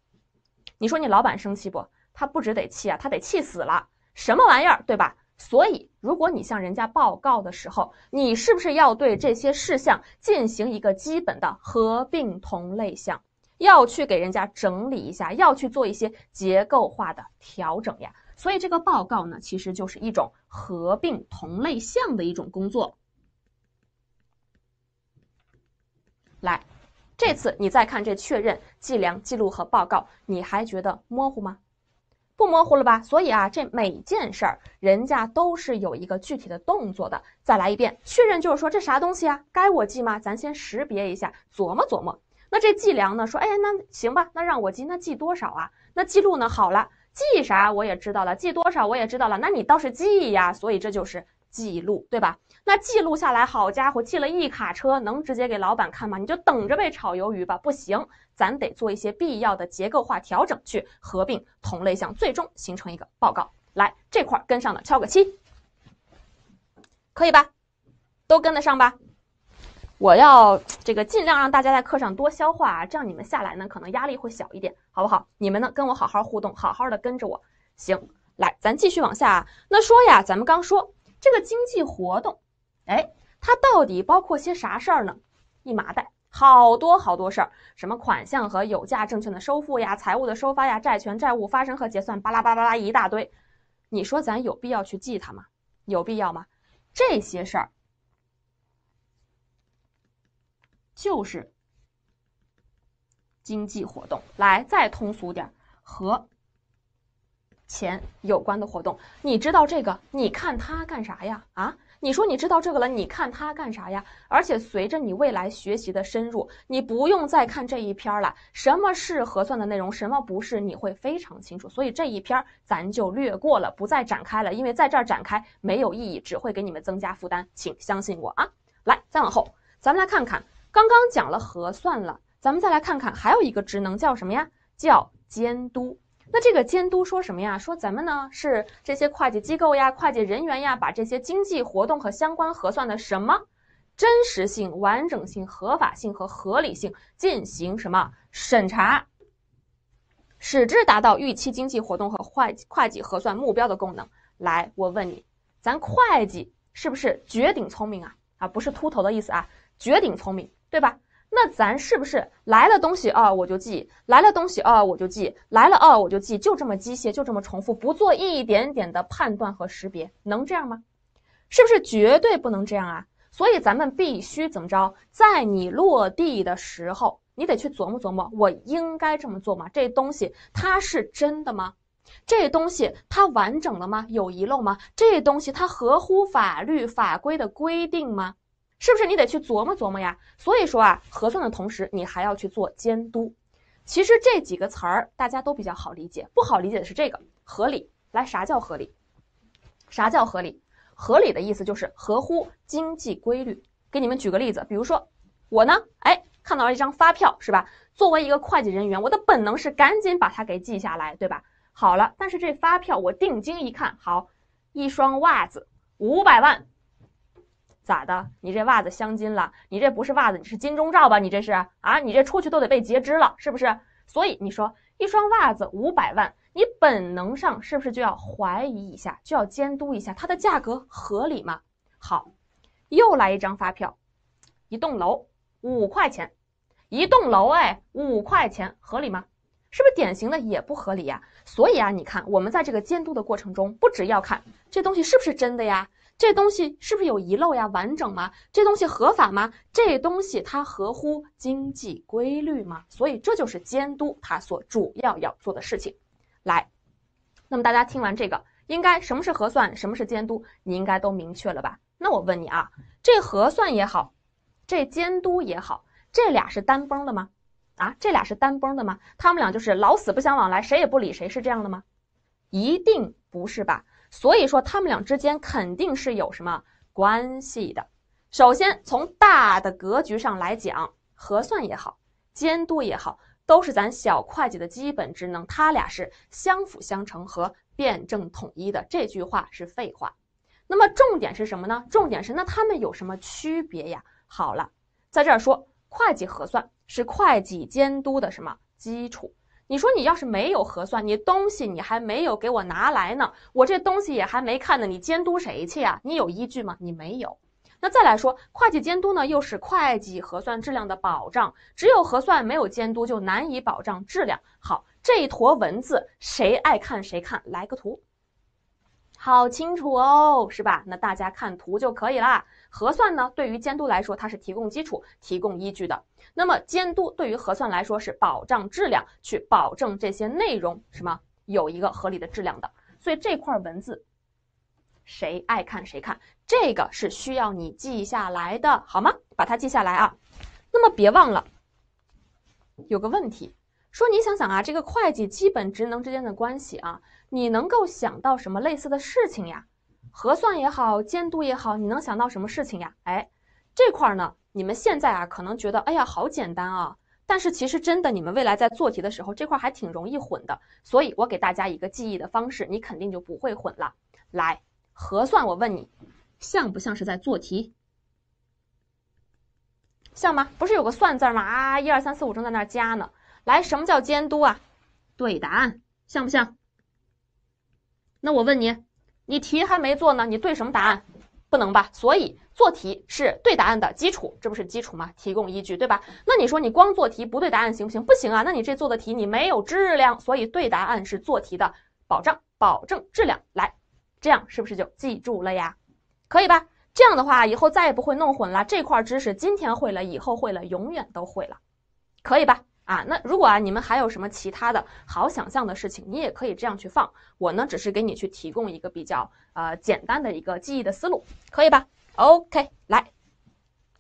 你说你老板生气不？他不只得气啊，他得气死了，什么玩意儿，对吧？所以，如果你向人家报告的时候，你是不是要对这些事项进行一个基本的合并同类项，要去给人家整理一下，要去做一些结构化的调整呀？所以这个报告呢，其实就是一种合并同类项的一种工作。来，这次你再看这确认、计量、记录和报告，你还觉得模糊吗？不模糊了吧？所以啊，这每件事儿人家都是有一个具体的动作的。再来一遍，确认就是说这啥东西啊，该我记吗？咱先识别一下，琢磨琢磨。那这计量呢，说哎，那行吧，那让我记，那记多少啊？那记录呢，好了。记啥我也知道了，记多少我也知道了，那你倒是记呀！所以这就是记录，对吧？那记录下来，好家伙，记了一卡车，能直接给老板看吗？你就等着被炒鱿鱼吧！不行，咱得做一些必要的结构化调整，去合并同类项，最终形成一个报告。来，这块跟上了，敲个七，可以吧？都跟得上吧？我要这个尽量让大家在课上多消化啊，这样你们下来呢可能压力会小一点，好不好？你们呢跟我好好互动，好好的跟着我，行。来，咱继续往下那说呀，咱们刚说这个经济活动，哎，它到底包括些啥事儿呢？一麻袋，好多好多事儿，什么款项和有价证券的收付呀，财务的收发呀，债权债务发生和结算，巴拉巴拉巴拉一大堆。你说咱有必要去记它吗？有必要吗？这些事儿。就是经济活动，来再通俗点，和钱有关的活动，你知道这个？你看它干啥呀？啊？你说你知道这个了？你看它干啥呀？而且随着你未来学习的深入，你不用再看这一篇了。什么是核算的内容？什么不是？你会非常清楚。所以这一篇咱就略过了，不再展开了，因为在这儿展开没有意义，只会给你们增加负担。请相信我啊！来，再往后，咱们来看看。刚刚讲了核算了，咱们再来看看还有一个职能叫什么呀？叫监督。那这个监督说什么呀？说咱们呢是这些会计机构呀、会计人员呀，把这些经济活动和相关核算的什么真实性、完整性、合法性和合理性进行什么审查，使之达到预期经济活动和会会计核算目标的功能。来，我问你，咱会计是不是绝顶聪明啊？啊，不是秃头的意思啊，绝顶聪明。对吧？那咱是不是来了东西啊我就记，来了东西啊我就记，来了啊我就记，就这么机械，就这么重复，不做一点点的判断和识别，能这样吗？是不是绝对不能这样啊？所以咱们必须怎么着，在你落地的时候，你得去琢磨琢磨，我应该这么做吗？这东西它是真的吗？这东西它完整了吗？有遗漏吗？这东西它合乎法律法规的规定吗？是不是你得去琢磨琢磨呀？所以说啊，核算的同时，你还要去做监督。其实这几个词儿大家都比较好理解，不好理解的是这个“合理”。来，啥叫合理？啥叫合理？合理的意思就是合乎经济规律。给你们举个例子，比如说我呢，哎，看到了一张发票，是吧？作为一个会计人员，我的本能是赶紧把它给记下来，对吧？好了，但是这发票我定睛一看，好，一双袜子，五百万。咋的？你这袜子镶金了？你这不是袜子，你是金钟罩吧？你这是啊？你这出去都得被截肢了，是不是？所以你说一双袜子五百万，你本能上是不是就要怀疑一下，就要监督一下它的价格合理吗？好，又来一张发票，一栋楼五块钱，一栋楼哎五块钱合理吗？是不是典型的也不合理呀？所以啊，你看我们在这个监督的过程中，不只要看这东西是不是真的呀。这东西是不是有遗漏呀？完整吗？这东西合法吗？这东西它合乎经济规律吗？所以这就是监督它所主要要做的事情。来，那么大家听完这个，应该什么是核算，什么是监督，你应该都明确了吧？那我问你啊，这核算也好，这监督也好，这俩是单崩的吗？啊，这俩是单崩的吗？他们俩就是老死不相往来，谁也不理谁，是这样的吗？一定不是吧？所以说，他们俩之间肯定是有什么关系的。首先，从大的格局上来讲，核算也好，监督也好，都是咱小会计的基本职能。他俩是相辅相成和辩证统一的。这句话是废话。那么重点是什么呢？重点是，那他们有什么区别呀？好了，在这儿说，会计核算是会计监督的什么基础？你说你要是没有核算，你东西你还没有给我拿来呢，我这东西也还没看呢，你监督谁去呀？你有依据吗？你没有。那再来说，会计监督呢，又是会计核算质量的保障。只有核算没有监督，就难以保障质量。好，这一坨文字谁爱看谁看，来个图，好清楚哦，是吧？那大家看图就可以了。核算呢，对于监督来说，它是提供基础、提供依据的。那么，监督对于核算来说是保障质量，去保证这些内容什么有一个合理的质量的。所以这块文字，谁爱看谁看，这个是需要你记下来的，好吗？把它记下来啊。那么别忘了，有个问题，说你想想啊，这个会计基本职能之间的关系啊，你能够想到什么类似的事情呀？核算也好，监督也好，你能想到什么事情呀？哎，这块儿呢，你们现在啊，可能觉得哎呀好简单啊，但是其实真的，你们未来在做题的时候，这块儿还挺容易混的。所以我给大家一个记忆的方式，你肯定就不会混了。来，核算，我问你，像不像是在做题？像吗？不是有个算字吗？啊，一二三四五，正在那加呢。来，什么叫监督啊？对，答案像不像？那我问你。你题还没做呢，你对什么答案？不能吧？所以做题是对答案的基础，这不是基础吗？提供依据，对吧？那你说你光做题不对答案行不行？不行啊！那你这做的题你没有质量，所以对答案是做题的保障，保证质量。来，这样是不是就记住了呀？可以吧？这样的话以后再也不会弄混了。这块知识今天会了，以后会了，永远都会了，可以吧？啊，那如果啊，你们还有什么其他的好想象的事情，你也可以这样去放。我呢，只是给你去提供一个比较呃简单的一个记忆的思路，可以吧？OK，来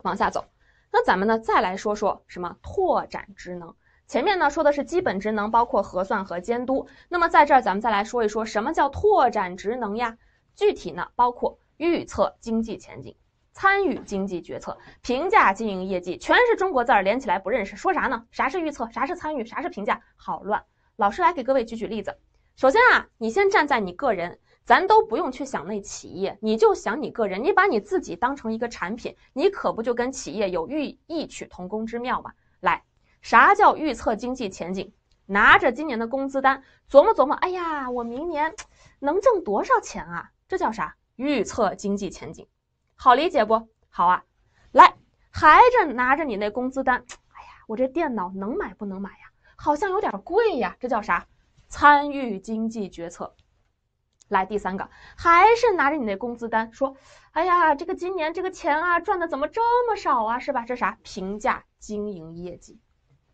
往下走。那咱们呢，再来说说什么拓展职能。前面呢说的是基本职能，包括核算和监督。那么在这儿，咱们再来说一说什么叫拓展职能呀？具体呢，包括预测经济前景。参与经济决策、评价经营业绩，全是中国字儿连起来不认识。说啥呢？啥是预测？啥是参与？啥是评价？好乱。老师来给各位举举例子。首先啊，你先站在你个人，咱都不用去想那企业，你就想你个人。你把你自己当成一个产品，你可不就跟企业有异异曲同工之妙吗？来，啥叫预测经济前景？拿着今年的工资单琢磨琢磨，哎呀，我明年能挣多少钱啊？这叫啥？预测经济前景。好理解不好啊？来，还是拿着你那工资单。哎呀，我这电脑能买不能买呀？好像有点贵呀。这叫啥？参与经济决策。来，第三个，还是拿着你那工资单说，哎呀，这个今年这个钱啊，赚的怎么这么少啊？是吧？这啥？评价经营业绩。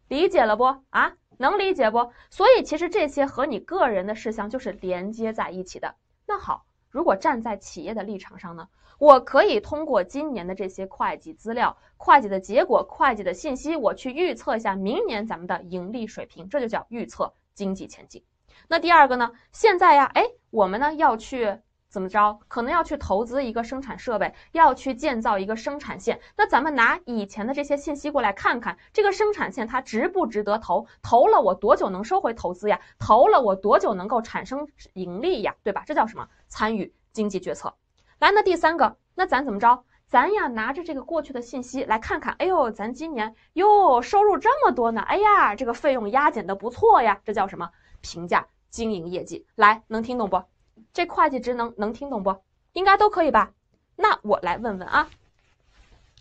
理解了不？啊，能理解不？所以其实这些和你个人的事项就是连接在一起的。那好，如果站在企业的立场上呢？我可以通过今年的这些会计资料、会计的结果、会计的信息，我去预测一下明年咱们的盈利水平，这就叫预测经济前景。那第二个呢？现在呀，哎，我们呢要去怎么着？可能要去投资一个生产设备，要去建造一个生产线。那咱们拿以前的这些信息过来看看，这个生产线它值不值得投？投了我多久能收回投资呀？投了我多久能够产生盈利呀？对吧？这叫什么？参与经济决策。来，那第三个，那咱怎么着？咱呀拿着这个过去的信息来看看，哎呦，咱今年哟收入这么多呢，哎呀，这个费用压减的不错呀，这叫什么？评价经营业绩。来，能听懂不？这会计职能能听懂不？应该都可以吧？那我来问问啊，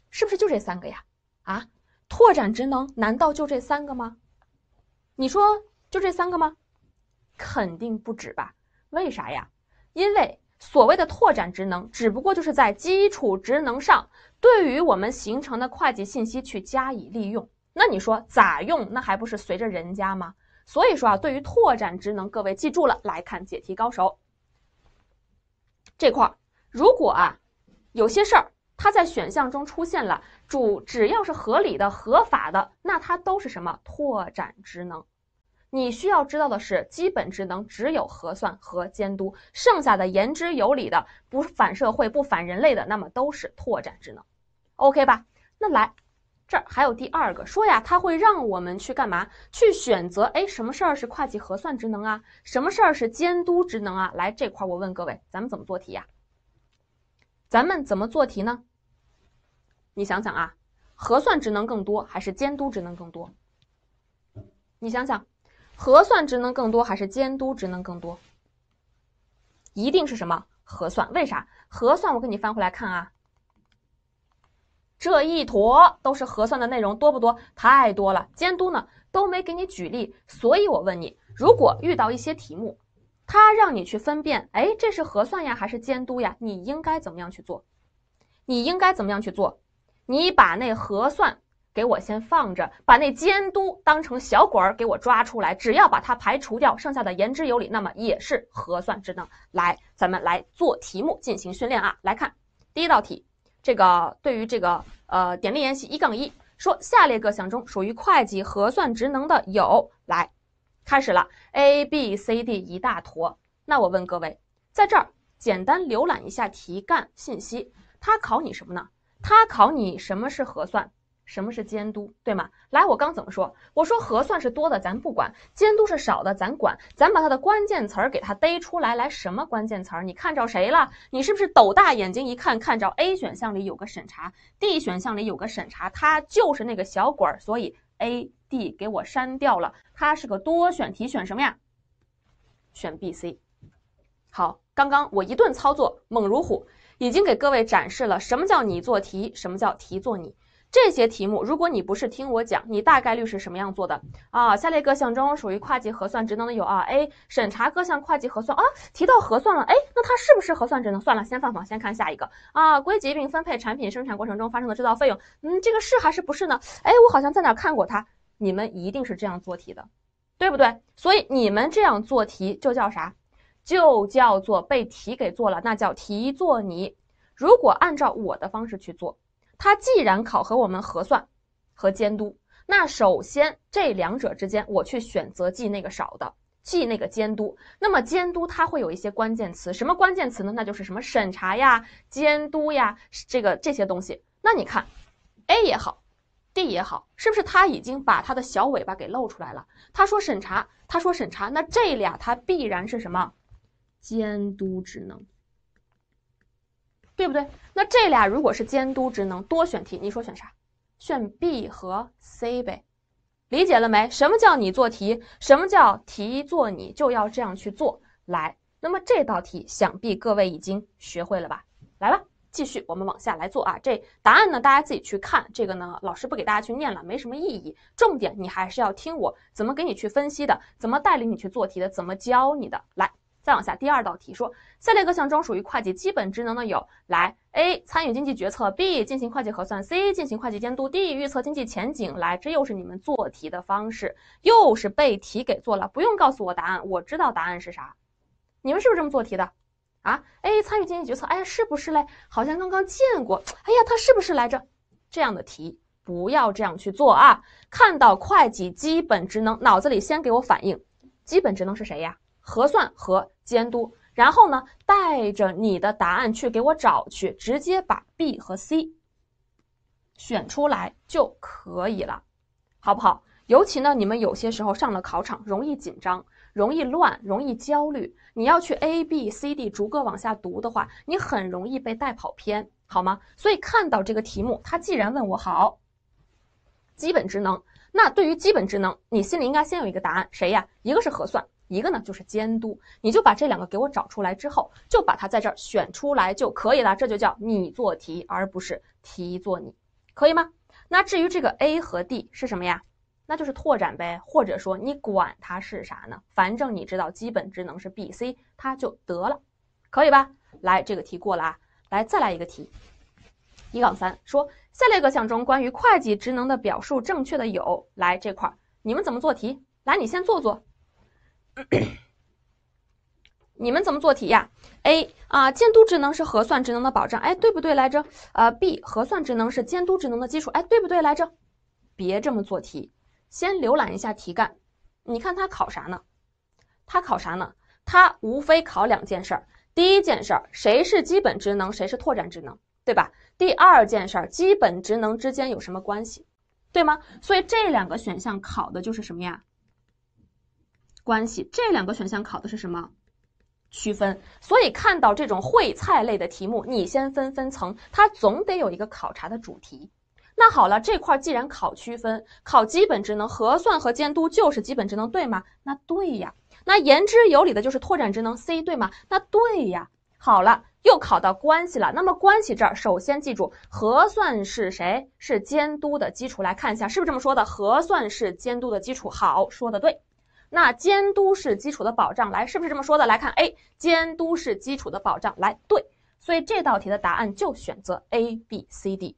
是不是就这三个呀？啊，拓展职能难道就这三个吗？你说就这三个吗？肯定不止吧？为啥呀？因为。所谓的拓展职能，只不过就是在基础职能上，对于我们形成的会计信息去加以利用。那你说咋用？那还不是随着人家吗？所以说啊，对于拓展职能，各位记住了，来看解题高手。这块儿，如果啊有些事儿它在选项中出现了，主只要是合理的、合法的，那它都是什么？拓展职能。你需要知道的是，基本职能只有核算和监督，剩下的言之有理的、不反社会、不反人类的，那么都是拓展职能。OK 吧？那来，这儿还有第二个说呀，他会让我们去干嘛？去选择哎，什么事儿是会计核算职能啊？什么事儿是监督职能啊？来这块儿，我问各位，咱们怎么做题呀？咱们怎么做题呢？你想想啊，核算职能更多还是监督职能更多？你想想。核算职能更多还是监督职能更多？一定是什么核算？为啥核算？我给你翻回来看啊，这一坨都是核算的内容，多不多？太多了。监督呢，都没给你举例。所以我问你，如果遇到一些题目，他让你去分辨，哎，这是核算呀还是监督呀？你应该怎么样去做？你应该怎么样去做？你把那核算。给我先放着，把那监督当成小鬼儿给我抓出来，只要把它排除掉，剩下的言之有理，那么也是核算职能。来，咱们来做题目进行训练啊。来看第一道题，这个对于这个呃，典例研习一杠一说，下列各项中属于会计核算职能的有，来，开始了，A B C D 一大坨。那我问各位，在这儿简单浏览一下题干信息，它考你什么呢？它考你什么是核算？什么是监督，对吗？来，我刚怎么说？我说核算是多的，咱不管；监督是少的，咱管。咱把它的关键词儿给它逮出来。来，什么关键词儿？你看着谁了？你是不是抖大眼睛一看看着 A 选项里有个审查，D 选项里有个审查，它就是那个小儿，所以 A、D 给我删掉了。它是个多选题，选什么呀？选 B、C。好，刚刚我一顿操作猛如虎，已经给各位展示了什么叫你做题，什么叫题做你。这些题目，如果你不是听我讲，你大概率是什么样做的啊？下列各项中属于会计核算职能的有啊？A. 审查各项会计核算啊，提到核算了，哎，那它是不是核算职能？算了，先放放，先看下一个啊。归集并分配产品生产过程中发生的制造费用，嗯，这个是还是不是呢？哎，我好像在哪看过它。你们一定是这样做题的，对不对？所以你们这样做题就叫啥？就叫做被题给做了，那叫题做泥。如果按照我的方式去做。它既然考核我们核算和监督，那首先这两者之间，我去选择记那个少的，记那个监督。那么监督它会有一些关键词，什么关键词呢？那就是什么审查呀、监督呀，这个这些东西。那你看，A 也好，D 也好，是不是他已经把他的小尾巴给露出来了？他说审查，他说审查，那这俩它必然是什么监督职能。对不对？那这俩如果是监督职能，多选题，你说选啥？选 B 和 C 呗。理解了没？什么叫你做题？什么叫题做你就要这样去做。来，那么这道题想必各位已经学会了吧？来吧，继续我们往下来做啊。这答案呢，大家自己去看。这个呢，老师不给大家去念了，没什么意义。重点你还是要听我怎么给你去分析的，怎么带领你去做题的，怎么教你的。来。再往下，第二道题说：下列各项中属于会计基本职能的有，来 A 参与经济决策，B 进行会计核算，C 进行会计监督，D 预测经济前景。来，这又是你们做题的方式，又是被题给做了，不用告诉我答案，我知道答案是啥。你们是不是这么做题的啊？A 参与经济决策，哎呀，是不是嘞？好像刚刚见过，哎呀，他是不是来着？这样的题不要这样去做啊！看到会计基本职能，脑子里先给我反应，基本职能是谁呀？核算和监督，然后呢，带着你的答案去给我找去，直接把 B 和 C 选出来就可以了，好不好？尤其呢，你们有些时候上了考场容易紧张，容易乱，容易焦虑。你要去 A、B、C、D 逐个往下读的话，你很容易被带跑偏，好吗？所以看到这个题目，他既然问我好基本职能，那对于基本职能，你心里应该先有一个答案，谁呀？一个是核算。一个呢，就是监督，你就把这两个给我找出来之后，就把它在这儿选出来就可以了。这就叫你做题，而不是题做你，可以吗？那至于这个 A 和 D 是什么呀？那就是拓展呗，或者说你管它是啥呢？反正你知道基本职能是 B、C，它就得了，可以吧？来，这个题过了，啊，来再来一个题，一杠三说，下列各项中关于会计职能的表述正确的有，来这块儿你们怎么做题？来，你先做做。你们怎么做题呀？A 啊，监督职能是核算职能的保障，哎，对不对来着？呃，B 核算职能是监督职能的基础，哎，对不对来着？别这么做题，先浏览一下题干，你看他考啥呢？他考啥呢？他无非考两件事儿，第一件事儿，谁是基本职能，谁是拓展职能，对吧？第二件事儿，基本职能之间有什么关系，对吗？所以这两个选项考的就是什么呀？关系这两个选项考的是什么区分？所以看到这种会菜类的题目，你先分分层，它总得有一个考察的主题。那好了，这块既然考区分，考基本职能，核算和监督就是基本职能，对吗？那对呀。那言之有理的就是拓展职能，C 对吗？那对呀。好了，又考到关系了。那么关系这儿，首先记住，核算是谁？是监督的基础。来看一下，是不是这么说的？核算是监督的基础。好，说的对。那监督是基础的保障，来，是不是这么说的？来看 A，监督是基础的保障，来，对，所以这道题的答案就选择 A、B、C、D。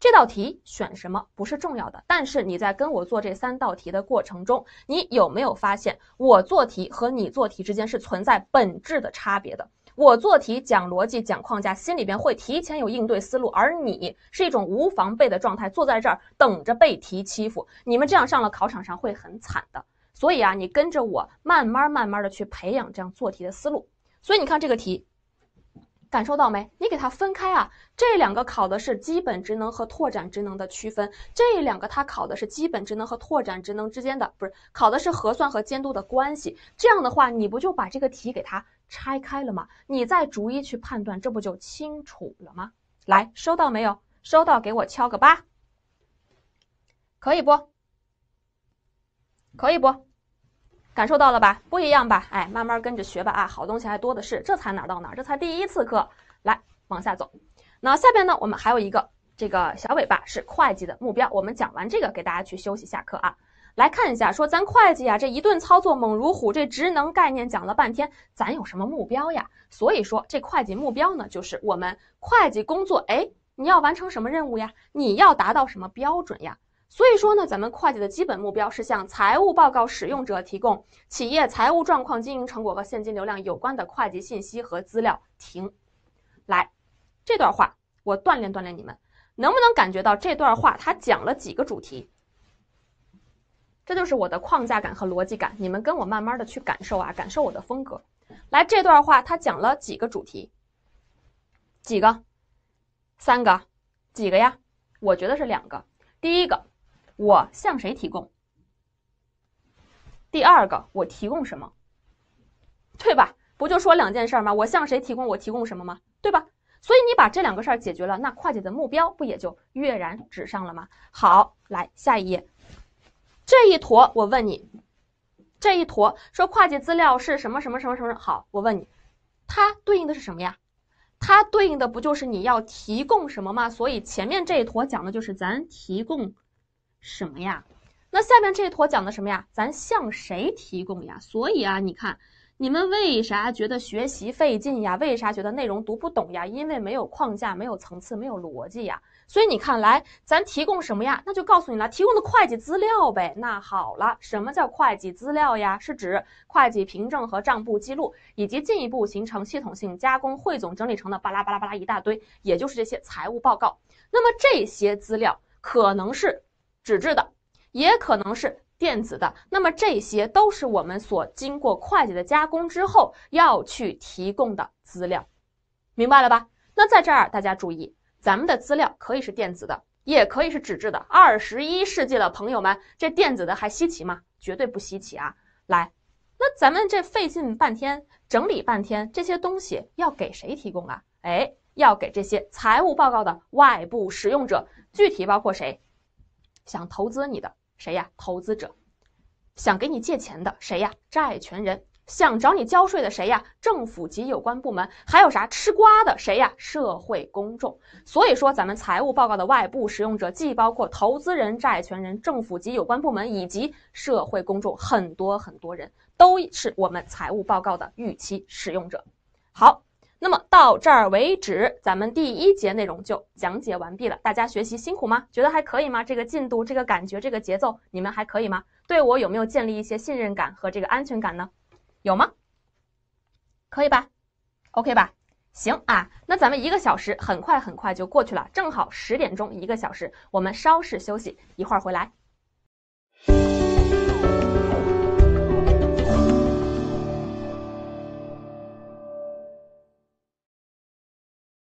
这道题选什么不是重要的，但是你在跟我做这三道题的过程中，你有没有发现我做题和你做题之间是存在本质的差别的？我做题讲逻辑、讲框架，心里边会提前有应对思路，而你是一种无防备的状态，坐在这儿等着被题欺负，你们这样上了考场上会很惨的。所以啊，你跟着我慢慢慢慢的去培养这样做题的思路。所以你看这个题，感受到没？你给它分开啊，这两个考的是基本职能和拓展职能的区分。这两个它考的是基本职能和拓展职能之间的，不是考的是核算和监督的关系。这样的话，你不就把这个题给它拆开了吗？你再逐一去判断，这不就清楚了吗？来，收到没有？收到，给我敲个八，可以不？可以不？感受到了吧？不一样吧？哎，慢慢跟着学吧啊！好东西还多的是，这才哪到哪？这才第一次课，来往下走。那下边呢，我们还有一个这个小尾巴是会计的目标。我们讲完这个，给大家去休息下课啊。来看一下，说咱会计啊，这一顿操作猛如虎，这职能概念讲了半天，咱有什么目标呀？所以说，这会计目标呢，就是我们会计工作，哎，你要完成什么任务呀？你要达到什么标准呀？所以说呢，咱们会计的基本目标是向财务报告使用者提供企业财务状况、经营成果和现金流量有关的会计信息和资料。停，来，这段话我锻炼锻炼你们，能不能感觉到这段话它讲了几个主题？这就是我的框架感和逻辑感。你们跟我慢慢的去感受啊，感受我的风格。来，这段话它讲了几个主题？几个？三个？几个呀？我觉得是两个。第一个。我向谁提供？第二个，我提供什么？对吧？不就说两件事儿吗？我向谁提供？我提供什么吗？对吧？所以你把这两个事儿解决了，那会计的目标不也就跃然纸上了吗？好，来下一页，这一坨我问你，这一坨说会计资料是什么什么什么什么？好，我问你，它对应的是什么呀？它对应的不就是你要提供什么吗？所以前面这一坨讲的就是咱提供。什么呀？那下面这一坨讲的什么呀？咱向谁提供呀？所以啊，你看你们为啥觉得学习费劲呀？为啥觉得内容读不懂呀？因为没有框架，没有层次，没有逻辑呀。所以你看来，咱提供什么呀？那就告诉你了，提供的会计资料呗。那好了，什么叫会计资料呀？是指会计凭证和账簿记录，以及进一步形成系统性加工、汇总、整理成的巴拉巴拉巴拉一大堆，也就是这些财务报告。那么这些资料可能是。纸质的，也可能是电子的，那么这些都是我们所经过会计的加工之后要去提供的资料，明白了吧？那在这儿大家注意，咱们的资料可以是电子的，也可以是纸质的。二十一世纪了，朋友们，这电子的还稀奇吗？绝对不稀奇啊！来，那咱们这费劲半天整理半天这些东西要给谁提供啊？哎，要给这些财务报告的外部使用者，具体包括谁？想投资你的谁呀？投资者。想给你借钱的谁呀？债权人。想找你交税的谁呀？政府及有关部门。还有啥吃瓜的谁呀？社会公众。所以说，咱们财务报告的外部使用者，既包括投资人、债权人、政府及有关部门，以及社会公众，很多很多人都是我们财务报告的预期使用者。好。那么到这儿为止，咱们第一节内容就讲解完毕了。大家学习辛苦吗？觉得还可以吗？这个进度、这个感觉、这个节奏，你们还可以吗？对我有没有建立一些信任感和这个安全感呢？有吗？可以吧？OK 吧？行啊，那咱们一个小时很快很快就过去了，正好十点钟。一个小时，我们稍事休息，一会儿回来。